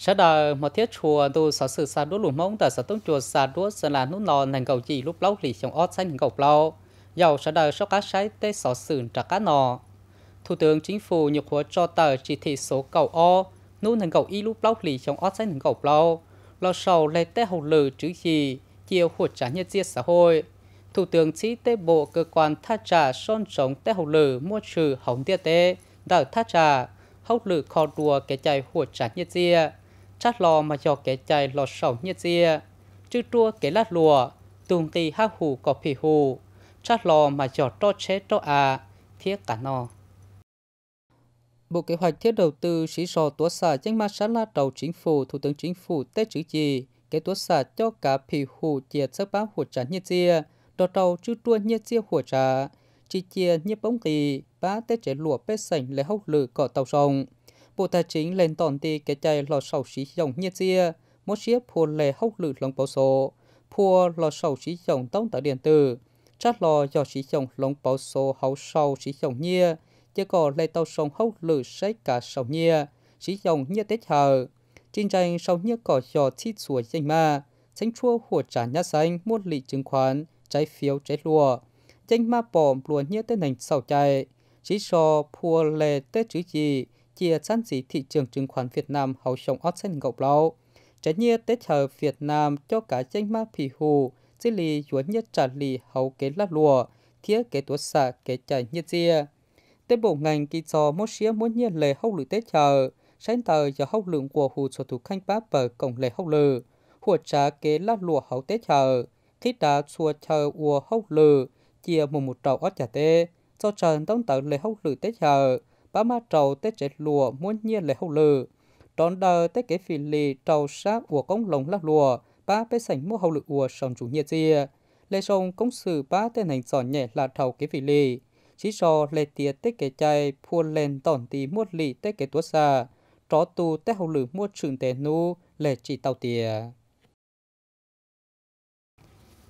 sau đó một thiết chùa tu sở sự sa đúa lùm mông tại sở tông chùa sa đúa sơn là nút lò nành cầu chỉ lúc lâu lì trong ót xanh cầu lâu giàu sau đó số cá sái tế sở sự trả cá nọ thủ tướng chính phủ nhục hứa cho tờ chỉ thị số cầu o nút nành cầu y lúc lâu lì trong ót xanh cầu lâu lo sầu lấy tế hậu lử chữ gì chiều hụt trả nhân diệt xã hội thủ tướng chỉ tế bộ cơ quan tha trả son sống tế hậu lử mua trừ hỏng tia tế đỡ tha trả hậu lử kho đùa kẻ chạy hụt trả nhân diệt chắc lò mà cho kẻ chạy lọt sầu như dìa chứ chua kẻ lát lùa tùng tì hát hù có phì hù chắc lò mà cho cho chế cho à thiết cả nò Bộ Kế hoạch Thiết đầu tư sĩ sò tố xả chánh ma sát la đầu chính phủ, Thủ tướng Chính phủ Tết chữ gì, kế tố xả cho cả phì hù chia sức báo hùa trả nhiệt chia, đò đầu chư trua nhiệt chia hùa trả, chỉ chia nhiệt bóng kỳ, bá Tết trẻ lùa bế sảnh lấy hốc lử cỏ tàu sông. Bộ Tài chính lên tổng tỷ cái chạy lò sầu sĩ dòng nhiệt dìa, một chiếc phù lệ hốc lử lòng bảo số, phù lò sầu sĩ dòng tông tờ điện tử, chắc lò do sĩ dòng lòng bảo số hậu sầu sĩ dòng nhiệt, chỉ có lệ tàu sông hốc lử sách cả sầu nhiệt, sĩ dòng nhiệt tết hờ. Chính tranh sầu nhiệt có do thịt sủa danh ma, sánh chua hùa trả nhà xanh muôn lị chứng khoán, trái phiếu trái lùa, danh ma bòm lùa nhiệt tên hành sầu chạy, chỉ so phù lệ tết chữ gì, chia sản dĩ thị trường chứng khoán Việt Nam hậu sống ót sen ngọc lâu. Trái nhiên tết thờ Việt Nam cho cả danh ma phì hù, dĩ lì dũa nhất trả lì hậu kế lá lùa, thiết kế tuốt xạ kế chạy nhất dìa. Tết bộ ngành kỳ trò mốt xía muốn nhiên lề hậu lử tết thờ sáng tờ giờ hậu lượng của hù cho thủ khanh bá bờ cổng lề hậu lử, hùa trả kế lá lùa hậu tết thờ khi đã xua thờ ua hậu lử, chia một một trầu ót trả tê, do trần tông tờ lề hậu lử tết thờ ba ma trầu tết trẻ lùa muốn nhiên lệ hậu lử tròn đờ tết kế phì lì trầu sáp của công lồng lắc lùa ba bê sảnh mua hậu lự ùa sòng chủ nhiệt chia lê sông công sự ba tên hành sòn nhẹ là trầu kế phì lì chỉ cho lệ tía tết kế chay pua lên tòn tí mua lì tết kế tuốt xa tró tù tết hậu lử mua trường tề nu lệ chỉ tàu tìa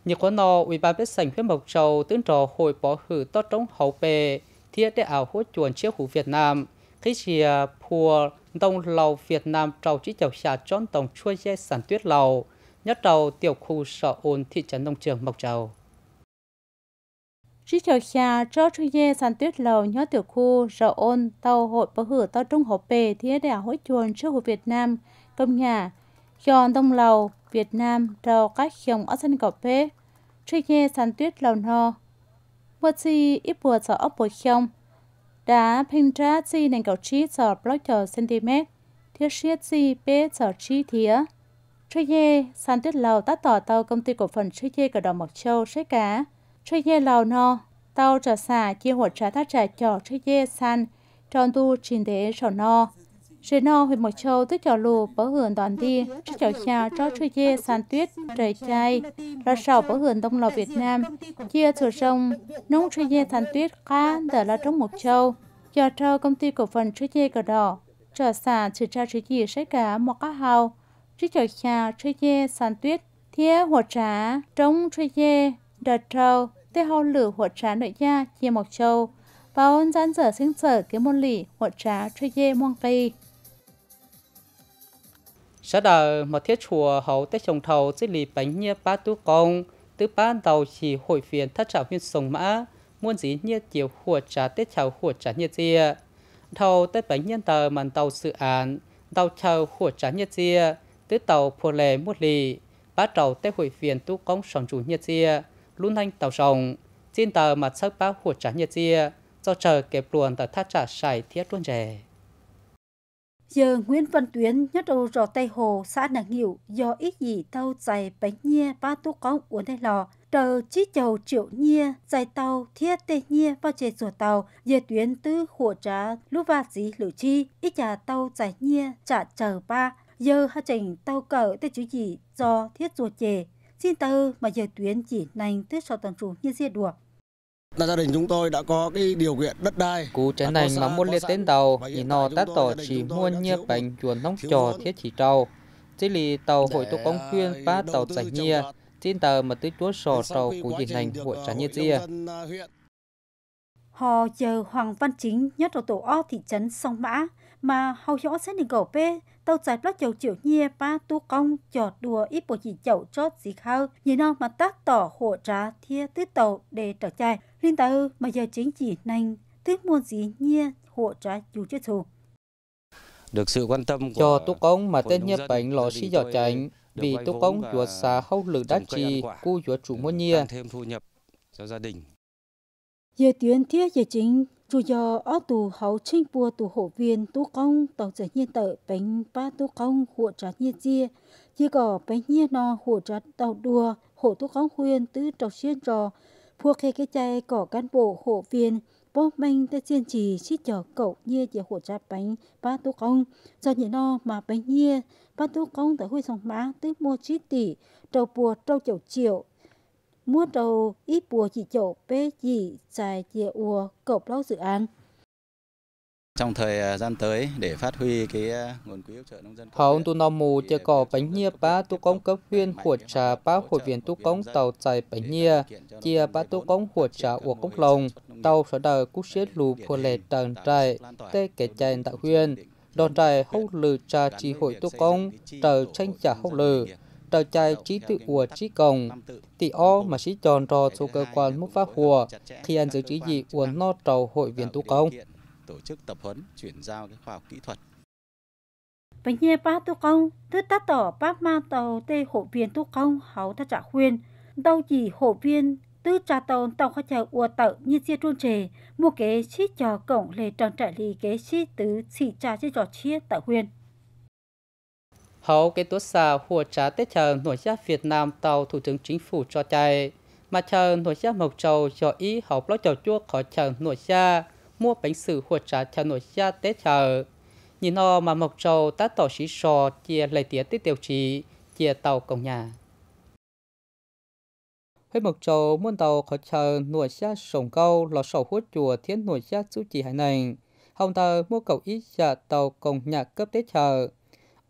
nhiều quan nọ ủy ban biết sảnh huyện mộc trầu tướng trò hồi bỏ hử to trống hậu bề thiết để ảo hốt chuẩn chiếc hủ Việt Nam khi chỉ à, phùa đông lầu Việt Nam trầu chỉ chầu xà trốn tổng chua dây sản tuyết lầu nhất đầu tiểu khu sở ôn thị trấn nông trường Mộc Châu Chỉ chào xa cho chú dây sản tuyết lầu nhớ tiểu khu sở ôn tàu hội bảo hử tàu trung hộp bề thiết để hỗ chuồn trước hồ Việt Nam công nhà do đông lầu Việt Nam trầu các dòng ở sân cọp bê chú dê sản tuyết lầu no Mùa chi ít bùa cho ốc bùa không. Đã phình ra chi nền cầu chi cho block cho cm. Thiết xiết chi bế cho chi thía. Chơi dê, sàn tiết lầu tát tỏ tàu công ty cổ phần chơi dê cờ đỏ mộc châu sấy cá. Chơi dê lầu no, tàu trà xà chi hột trà thác trà trò chơi dê sàn tròn tu trình thế trò no. Rồi nó huyện một châu tức chào lù bở hưởng đoàn đi, tức chào nhà cho chơi dê sàn tuyết, trời chay, là sầu bở hưởng đông lò Việt Nam, chia thừa sông, nông chơi dê sàn tuyết cá để là trong một châu, do cho công ty cổ phần chơi dê cờ đỏ, trở xả trừ tra trừ gì sẽ cả một cá hào, trừ chở nhà chơi dê sàn tuyết, thia hồ trá, trống chơi dê, đợt trâu, tê hao lử hồ trá nội gia chia một châu, và ôn gián dở sinh sở cái môn lì hồ trá chơi dê muông tây sau đó một thiết chùa hầu tết trồng thầu dưới lì bánh nhia ba tu công tứ ba đầu chỉ hội phiền thắt chảo huyên sông mã muôn dĩ nhia chiều hùa trả tết chảo hùa trả nhia dìa thầu tết bánh nhân tờ màn tàu sự án tàu chào hùa trả nhia dìa tứ tàu phù lề một lì ba tàu tết hội phiền tu công sòng chủ nhia dìa luôn thanh tàu sòng xin tờ mặt sắc ba hùa trả nhia dìa do chờ kẹp luồn tờ thắt trả sải thiết luôn rẻ Giờ Nguyễn Văn Tuyến nhất đầu rò tay hồ xã nàng hiệu do ít gì tàu dài bánh nhia ba tu có uốn tay lò. Tờ chí chầu triệu nhia dài tàu thiết tê nhia vào chê rùa tàu giờ tuyến tư khổ trá lúc va dí lử chi ít trà tàu dài nhia trả chờ ba. Giờ hạ trình tàu cỡ tê chú gì do thiết rùa chề. Xin tư mà giờ tuyến chỉ nành tư sau tuần rủ như dê đùa. Là gia đình chúng tôi đã có cái điều kiện đất đai. Cú chén này mà muốn lên tên tàu, thì nó tát tỏ chỉ muôn như bánh chuồn nóng trò thiết chỉ trâu. Chỉ lì tàu hội tụ công khuyên à, phá tàu giải nhia, trên tờ mà tới chúa sò tàu của dịch hành hội trả à, nhia dìa. À, Họ chờ Hoàng Văn Chính, nhất ở tổ O thị trấn Song Mã, mà hầu rõ sẽ nên gầu bê tàu giải bắt chầu chiều nhia ba tu công chọt đùa ít bộ chỉ chậu cho gì khao nhìn nó mà tác tỏ hộ trá thia tứ tàu để trở chạy liên tàu mà giờ chính chỉ nành tứ muôn gì nhia hộ trá dù chưa thù được sự quan tâm của cho tu công mà tên nhia bánh lò xí giỏ tránh vì tu công chùa xà hậu lực đắc trì cu chùa chủ muôn nhia thêm thu nhập cho gia đình Giờ tuyến thiết giờ chính chủ do ở tù hậu chinh bua tù hộ viên tu công tàu trở nhiên tợ bánh ba tu công hộ trả nhiên chia chỉ có bánh nhiên no hộ trả tàu đua hộ tu công khuyên tứ trọc xuyên trò phua khe cái chai cỏ cán bộ hộ viên bố bánh ta chiên trì chỉ chờ cậu nhiên chỉ hộ trả bánh ba tu công do nhiên no mà bánh nhiên ba tu công tại huy sòng má tứ mua chít tỷ trâu bùa trâu chầu triệu mua trầu ít bùa chỉ chỗ bê chỉ xài chìa ùa cộp lâu dự án. Trong thời à, gian tới, để phát huy cái à, nguồn quỹ hỗ trợ nông dân... Hậu tu nông mù à, chìa cỏ bánh nhia bá tu công cấp huyên hột trà bá hội viên tu công tàu chạy bánh nhia, chìa bá tu công hột trà ùa cốc lồng, tàu sở đời cú xếp lù phô lệ trần trại, tê kẻ chạy tạo huyên, đòn trại hậu lử trà trì hội tu công, trời tranh trả hậu lử, trao chạy trí tự của trí công. Tỷ o mà sĩ tròn trò số cơ quan mức pháp hùa khi ăn giữ trí dị của no trầu hội viên tu công. Tổ chức tập huấn chuyển giao cái khoa học kỹ thuật. Và nhé ba tu công, tức tát tỏ ba ma tàu tê hội viên tu công hấu ta trả khuyên. Đâu chỉ hội viên tư trà tàu tàu khó chờ ua tàu như chia trôn trề, mua kế chi trò cổng lề tròn trải lì kế chi tứ chỉ trà chi trò chia tại huyền hậu cái tuốt xà hùa trá tết chờ nội gia Việt Nam tàu Thủ tướng Chính phủ cho chạy. Mà chờ nội gia Mộc Châu cho ý hậu ló chầu chua khỏi chờ nội gia mua bánh sử hùa trá chờ nội gia tết chờ. Nhìn nó mà Mộc Châu ta tỏ sĩ sò chia lấy tía tết tiêu chí, chia tàu công nhà. Huế Mộc Châu muôn tàu khỏi chờ nội gia sổng câu lò sổ hút chùa thiên nội gia chú chỉ hải nành. Hồng tờ mua cầu ý dạ tàu công nhà cấp tết chờ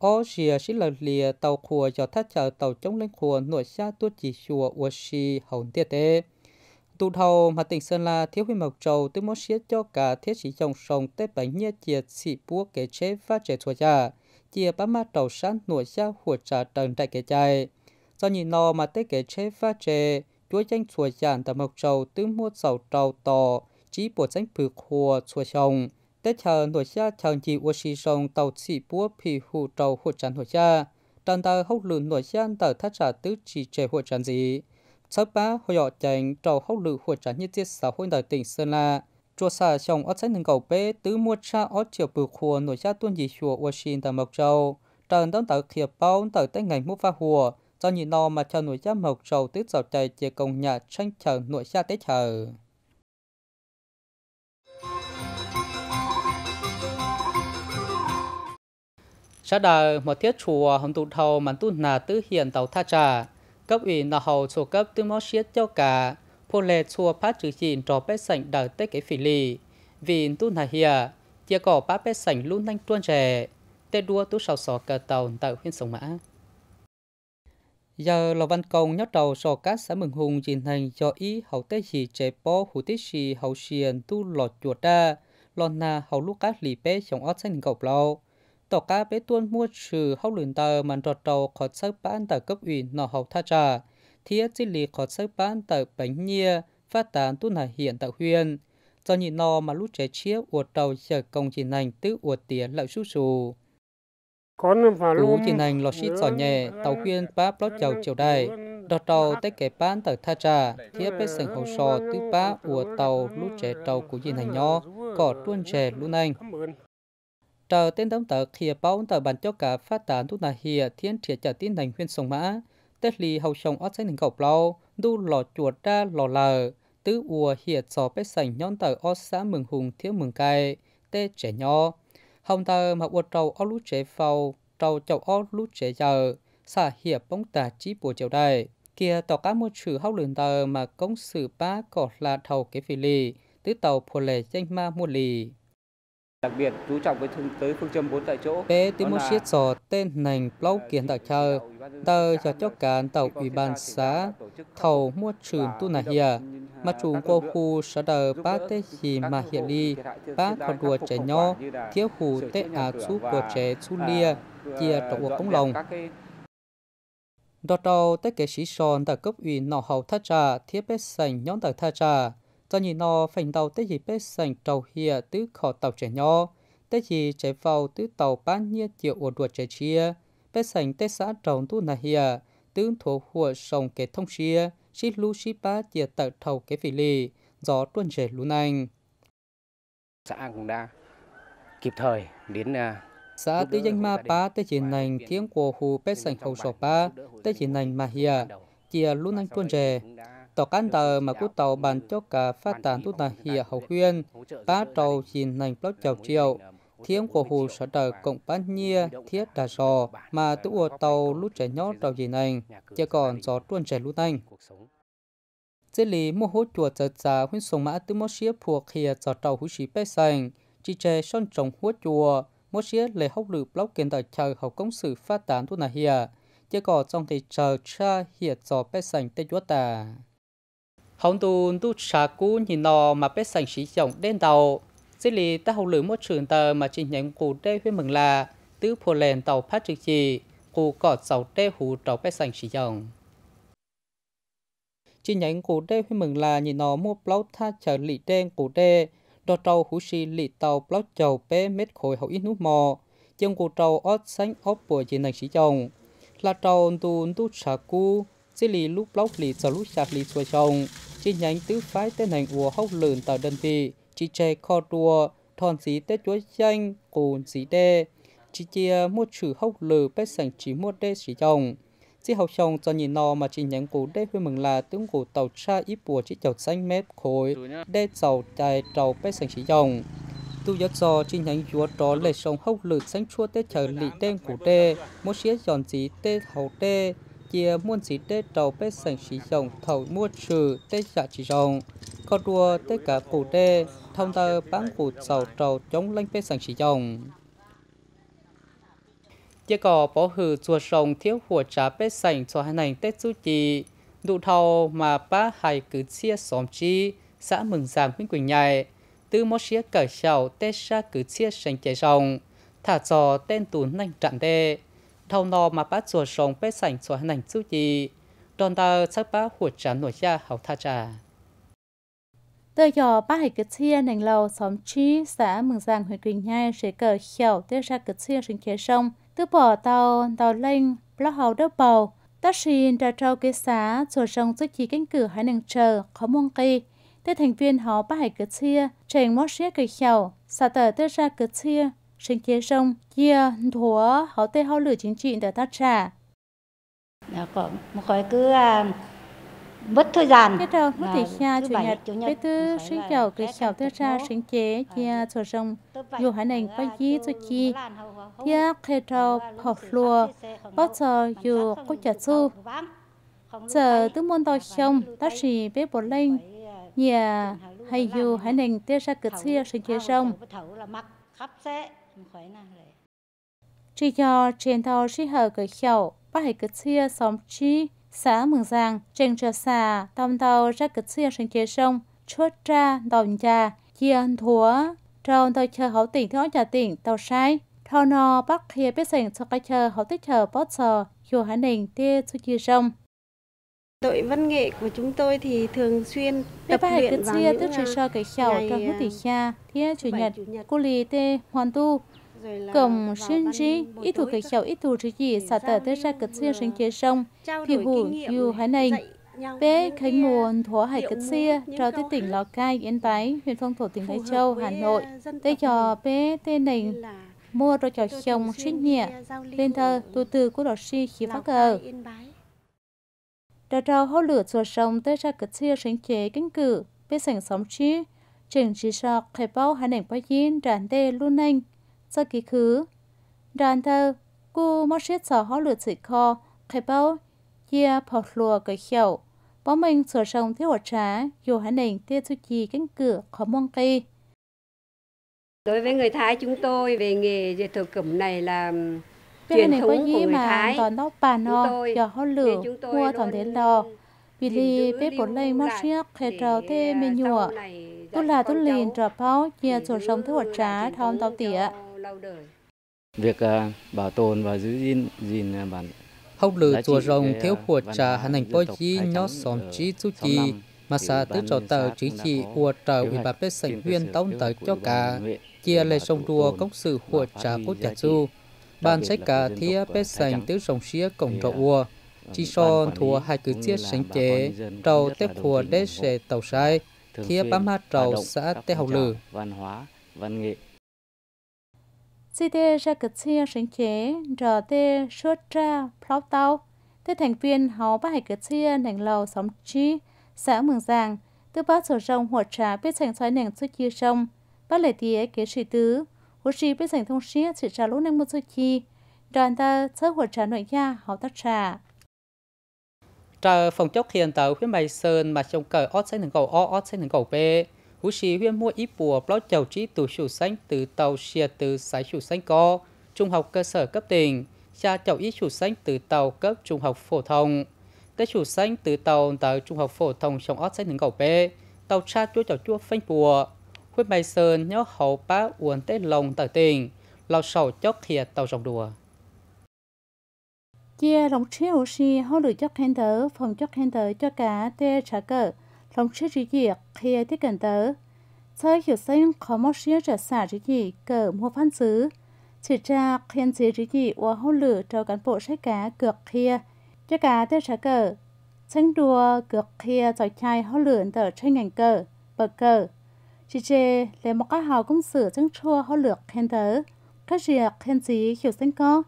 ô xìa xí lờ lìa tàu khùa cho thắt chờ tàu chống lên khùa nội xa tu chỉ chùa ua xì hồng tiết tê. Tụ thầu mà tỉnh Sơn La thiếu huy mộc trầu tư mô xía cho cả thiết sĩ dòng sông tết bánh nhé chia xị búa kế chế và trẻ thua già Chia bá ma trầu sáng nội xa hùa trả trần đại kế chạy. Do nhìn nò mà tết kế chế và trẻ chúa danh thua giản tầm mộc trầu tư mô sầu trầu tò, chỉ bộ danh bự khùa thua sông tết chờ nội xa chờ chỉ vô sĩ sông tàu chỉ búa phi hù trâu hồ trần hồ xa trần tờ hốc lùn nội xa tờ thắt trả tứ chỉ trẻ hồ trần gì sáu ba hồ dọ chành trâu hốc lự hồ trần như tiết xã hội đời tỉnh sơn la chùa xa sông ở sách nâng cầu bế tứ mua cha ở chiều bự khua nội xa tuân dị chùa vô sĩ tờ mộc châu trần đón tờ khía bao tờ tết ngành mua pha hùa do nhị nò mà chờ nội xa mộc châu tứ dọc chạy chia công nhà tranh chờ nội xa tết chờ Xã đời một thiết chùa hồng tụ thầu mà tu nà tứ hiền tàu tha trà. Cấp ủy nà hầu chùa cấp tư mó xiết cho cả. Phô lệ chùa phát trừ chìn trò bế sảnh đời tết cái phỉ lì. Vì tu nà hiền, chia cỏ bá bế sảnh luôn nanh tuôn trẻ. Tê đua tu sào sò cờ tàu tạo huyên sông mã. Giờ lò văn công nhóc đầu sò cát xã mừng hùng trình thành cho ý hậu tế gì trẻ bó hủ tích xì hậu xiền tu lọt chuột ra. Lọt nà hậu lúc cát lì bế trong ớt xanh gọc lâu tàu cá bé tuôn mua trừ hậu luyện tờ mà trọt tàu khó sắc bán tờ cấp ủy nọ hậu tha trà. Thiết chỉ lì khó sắc bán tờ bánh nhia phát tán tuôn hà hiện tạo huyền. Do nhị nò mà lúc trẻ chia uột tàu chờ công trình nành tứ uột tía lợi xú xù. Cú trình nành lọt xít xỏ nhẹ, tàu khuyên báp lót chầu chiều đài. Đọt tàu tay kẻ bán tờ tha trà, thiết bế sừng hậu sò tứ bá uột tàu lúc trẻ tàu của trình nành nhỏ, cỏ tuôn trẻ luôn anh trở tên đóng tờ khía báo tờ bản cho cả phát tán thu nà hìa thiên triệt trả tin thành huyên sông mã tết lì hầu sông ót sách thành cọc lo đu lò chuột ra lò lờ tứ ùa hìa sò bế sành nhón tờ ót xã mừng hùng thiếu mừng cay tê trẻ nho hồng tờ mà ùa trầu ót lú trẻ phàu trầu chậu ót lú trẻ giờ xả hiệp bóng tà chí bùa chiều đây kia tỏ cá môi trừ hóc lường tờ mà công sự ba cỏ là thầu kế phi lì tứ tàu phù lệ danh ma mua lì Đặc biệt chú trọng với thương tới phương châm bốn tại chỗ. Kế tí một siết sổ tên nành lâu kiến đặc ờ, chờ tờ cho cho cán tàu ủy ban xã thầu mua trường tu nà hìa, mà chủ cô khu sở đờ bá tế gì mà hiện đi, bá thọ đùa trẻ nho, thiếu hù tế á chú của trẻ chú lia, chia trọng của công lòng. Đọt đầu tế kế sĩ sòn tại cấp ủy nọ hậu thác trà, thiết bếp sành nhóm tại thác trà, do nhìn nó phành đầu tới gì bếp sành tàu hìa tứ khó tàu trẻ nhỏ tới gì trẻ vào tứ tàu bán nhiệt triệu ổ đuột trẻ chia bếp sành tới xã trồng tu nà hìa tứ thổ hùa sông kế thông chia xí lu xí ba chia tàu thầu kế phỉ lì gió tuân trẻ lũ nành xã cũng đã kịp thời đến à, xã tứ danh ma ba tới chỉ nành tiếng của hù bếp sành hầu sọ ba tới chỉ nành mà hìa chia lũ nành tuân trẻ tàu cán tờ mà cú tàu bàn cho cả phát tán tu tà hìa hậu huyên bá tàu xin nành bóc chào triệu thiếm của hồ sở tờ cộng bán nhia thiết đà sò mà tụ ở tàu lút trẻ nhót tàu gì nành chỉ còn gió tuôn trẻ lút nành chế lý mua hốt chùa giật giá huyên sông mã tư mốt xía phuộc hìa gió tàu hú sĩ bê sành chỉ trẻ son trồng hốt chùa mốt xía lệ hốc lử bóc kiến tờ chờ hậu công sự phát tán tu nà hìa chỉ còn trong thị chờ cha hiệt gió bê sành tê chúa tà hồng tu tu trả cú nhìn nó mà biết sành sĩ chồng đen tàu xin lì ta hậu lưỡi một trường tờ mà chỉ nhận cụ đê với mừng là tứ phô lên tàu phát trực trì cụ cỏ sầu đê hủ tàu biết sành sĩ chồng chi nhánh cụ đê với mừng là nhìn nó mua blog tha chờ lì đen cụ đê đo trâu hú si lì tàu blog chầu bé mét khối hậu ít nút mò chân cụ trâu ót sánh ót bùa chỉ nành sĩ chồng là trâu tu tu sạc cu chỉ lì lúc blog lì chờ lúc chặt lì xuôi chồng chi nhánh tứ phái tên hành ùa hốc lửn tàu đơn vị chi chê kho đua thòn xí tết chúa chanh cùn xí đê chi chia mua chữ hốc lử bế sảnh chỉ mua đê xí chồng chỉ học chồng cho nhìn nò mà chi nhánh cổ đê huy mừng là tướng cũ tàu cha ít bùa chỉ chầu xanh mét khối đê tàu chài tàu bế sảnh xí chồng tu giấc do chi nhánh chúa tró lệ sông hốc lử xanh chua tết trời lị đen cổ đê mua xía giòn xí tê hầu đê chia muôn sĩ tê tàu bê sành sĩ dòng thầu mua trừ tê giả chỉ dòng có đua tê cả phụ tê thông tờ bán phụ sầu trầu chống lanh bê sành sĩ dòng chỉ có bỏ hử chùa sông thiếu hùa trà bê sành cho hai nành tết chú chi đủ thầu mà ba hai cứ chia xóm chi xã mừng giàng huynh quỳnh nhạy tư mô xía cởi sầu tê xa cứ chia sành chế dòng thả trò tên tù nành trạm đê thâu nò mà bác chùa sống bế sảnh chùa hành chú gì, đòn ta chắc bác hụt trả nổi ra hậu tha trả. Tờ dò bác hãy kết chia nành lầu xóm trí xã mừng Giang huyện Quỳnh Nhai sẽ cờ khéo tê ra kết chia sinh kế sông. Từ bỏ tàu, tàu lên lọ hầu đất bầu, ta xin đã trao cái xá chùa sông giúp chỉ cánh cửa hai nàng chờ, khó muôn kỳ. Tê thành viên họ bác hãy kết chia, trành mốt xế cây khéo xã tờ tê ra kết chia, sinh chế sông chia thúa hậu tê hậu lửa chính trị để tắt trả nó dạ, có một cái cứ à, mất thời gian cái đầu mất dạ, thời gian chủ nhật cái thứ sinh chào cái chào thứ ra sinh chế chia cho sông dù hai nền có gì à, cho chi chia khe đầu học lùa bắt giờ dù có chặt su giờ tứ môn tàu sông ta chỉ biết bổ lên à, nhà hay dù hai nền tia ra cực xia sinh chế sông khắp sẽ chỉ do trên thao sĩ hờ cởi khẩu, bác hãy cực xia xóm chi, xã mường giang, trên trở xà, tông tàu ra cực xia sinh chế sông, chốt ra đồng trà, chia ăn thua trong tàu chờ hậu tỉnh theo trả tỉnh tàu sai. Thao nò bác hiệp biết sảnh cho cái chờ hậu tích chờ bót sờ, dù hãn đình tê su chi sông. Đội văn nghệ của chúng tôi thì thường xuyên tập luyện vào những tức sơ cái khảo trong hút tỷ kha, thia chủ nhật, cô lì tê hoàn tu. Cầm sinh trí, ít thủ cái khảo ít thủ trí gì xả tờ tới ra cực xuyên sinh chế sông, thì hủ dù hải nành. Bé khánh nguồn thỏa hải cực xia, trao tới tỉnh Lào Cai, Yên Bái, huyện phong thổ tỉnh Lai Châu, Hà à, Nội. Tê trò bé tên nành mua rồi trò chồng sinh nhẹ, lên thơ tu từ của đọc sĩ khí phát cờ đã rào hô lửa chùa sông tới ra cực chia sinh chế kinh cử, bế sảnh sóng chi, chỉnh chỉ sạc khai bao hành ảnh bao yên đàn tê luôn anh, ra kỳ khứ. Đàn thơ, cô mất xét sọ hô lửa chỉ kho, khai bao, chia phọt lùa cái khẩu, bó mình chùa sông thiếu hột trá, dù hành ảnh tê thu chi kinh cử khó mong kỳ. Đối với người Thái chúng tôi về nghề dệt thổ cẩm này là truyền thống của người Thái. Toàn tóc bà no, giờ họ lửa, mua toàn thế lò. Vì lì bếp bốn lên mắt chiếc, hệ trào tê mê nhùa. Tôi là tôi liền trở báo, nhà chỗ sống thức hoạt trá, thom tóc tỉa. Việc à, bảo tồn và giữ gìn, gìn à, bản Hốc lử chùa rồng à, thiếu của trà hành ảnh bó chí nhó xóm trí chú chi mà xa tứ trò tờ chỉ trị của trà ủy bà bếp sảnh viên tông tờ cho cả chia lệ sông đua công sự của trà cốt trả chu bàn sách cả thía bế à, sành tứ rồng xía cổng trọ à, ua ừ, chỉ so thua hai cứ chiết sánh chế trầu tết khùa đế sẽ tàu sai thía bám hát trầu xã tê hậu lử văn hóa văn nghệ Chị tê ra cực chia sánh chế, rờ tê sốt ra, pháo tàu. Thế thành viên hó bác hải cực chia nành lầu sóng chi, xã mường giàng, tư bác sổ rong hột trà biết thành xoáy nành xuất chia sông, bác lệ tía kế sĩ tứ, bố sĩ biết dành thông xía chỉ trả lũ năng một số chi đoàn ta sớm hoạt trả nội gia họ tác trả Trờ phòng chốc hiện tàu huyết mày sơn mà trong cờ ót xanh thằng cầu o ót xanh thằng cầu bê hú sĩ huyết mua ít bùa blog chầu trí từ chủ xanh từ tàu xìa từ sái chủ xanh co trung học cơ sở cấp tỉnh cha chầu ít chủ xanh từ tàu cấp trung học phổ thông tới chủ xanh từ tàu tới trung học phổ thông trong ớt xanh thằng cầu bê tàu cha chúa chầu chúa phanh bùa Quyết bài sơn nhớ hậu bá uốn tế lòng tờ tình, lào sầu chốc khìa tàu rồng đùa. Chia lòng chế hồ si hô lửa chốc khen tớ, phòng chốc khen tớ cho cả tê trả cờ, lòng chế trí diệt khìa tế cần tớ. Thơ hiểu sinh khó mô xía trả xả trí dị cờ mua phan xứ. Chỉ ra khen trí trí dị và hô lửa cho cán bộ sách cá cược khìa, cho cả tê trả cờ. Sinh đùa cược khìa dọc chai hô lửa tờ trên ngành cờ, bờ cờ chị chê lấy một cái hào công sự chân chua hó lược khen tớ các việc khen gì hiểu xanh có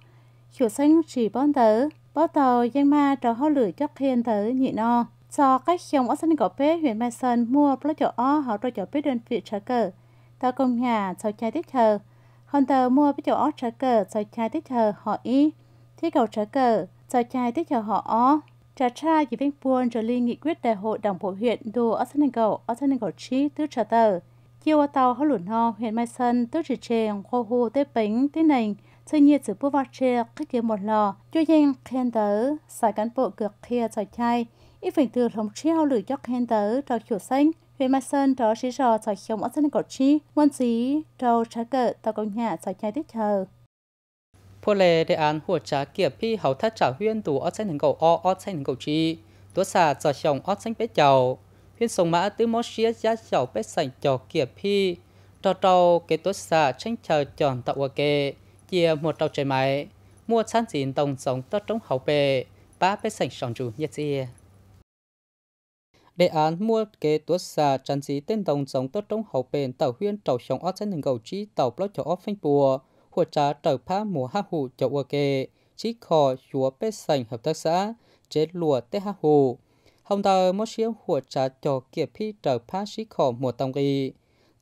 hiểu xanh chỉ bón tớ bó tàu giang ma trò hó lửa cho khen tớ nhị no cho các chồng ở sân cổ bế huyện mai sơn mua bó chỗ o họ rồi chỗ bế đơn vị trả cờ ta công nhà cho chai tiết thờ hòn tờ mua bó chỗ o trả cờ cho chai tiết thờ họ y thi cầu trả cờ cho chai tiết thờ họ o trà tra dì vinh buồn trở ly nghị quyết đại hội đảng bộ huyện đồ ở sân gò ở sân gò chi tứ trả tờ qua tàu hó lụn ho huyện Mai Sơn tức Trì chè khô hù Tế bánh Tế nành chơi nhiệt sự bố vạc chè cách kia một lò cho yên khen tớ xài cán bộ cực kia trò chay, ít phỉnh từ lòng chi hao lử cho khen tớ trò kiểu xanh huyện Mai Sơn trò Sĩ trò trò chống ở sân cổ chi quân Sĩ, trò trái Cờ, tàu công nhà trò chay tiếp chờ Pô lệ đề án hùa trá kiệp phi hầu thắt trả huyên tù ở sân hình cầu o ở sân hình cầu chi tố xà trò chống ở sân bế chầu phiên sông mã tứ mốt xía giá giàu bếp sành cho kia phi trò trâu kế tốt xa tranh chờ chọn tạo kê chia một trâu trời máy mua sản dịn tổng sống tất trong hậu bề ba bếp sành sòng chủ nhất dìa đề án mua kế tuốt xa tranh dí tên đồng giống tốt trong hậu bề tàu huyên tàu sống ót dân cầu trí tàu blog cho ót phanh bùa hồ trá trở phá mùa hạ hủ cho ua kê trí khò chúa bê sành hợp tác xã chế lùa tê hạ hủ hôm tờ mô xíu hùa trả cho kia phi trở phá xí khổ mùa tông y.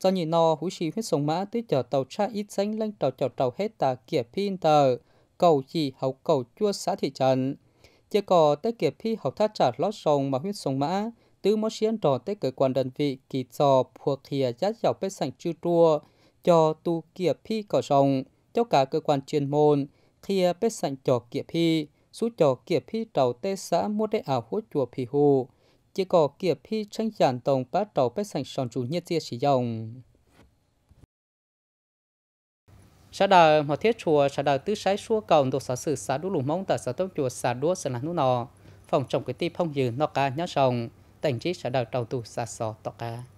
Do nhị nò hú xí huyết sống mã tới chờ tàu tra ít xanh lên tàu chào tàu hết tà kia phi tờ, cầu chỉ hậu cầu chua xã thị trấn Chưa có tới kia phi hậu thác trả lót sông mà huyết sống mã, tứ mô xíu trò tới cơ quan đơn vị kỳ trò phùa khìa giá dọc bếp sảnh chư trua, cho tu kia phi cỏ sông, cho cả cơ quan chuyên môn, khìa bếp sảnh cho kia phi su cho kia phi tàu tê xã mua đế ảo hút chùa phi hù chỉ có kia phi tranh giản tổng bá tàu bế sành sòn chủ nhiệt diệt sử dụng xã đời mà thiết chùa xã đời tứ sái xua cầu đồ xã sử xã đu lùng mông tại xã tông chùa xã đua xã là nú nò phòng trồng cái ti phong dừ nọ cá nhá sòng tỉnh trí xã đời tàu tù xã sò tọ cá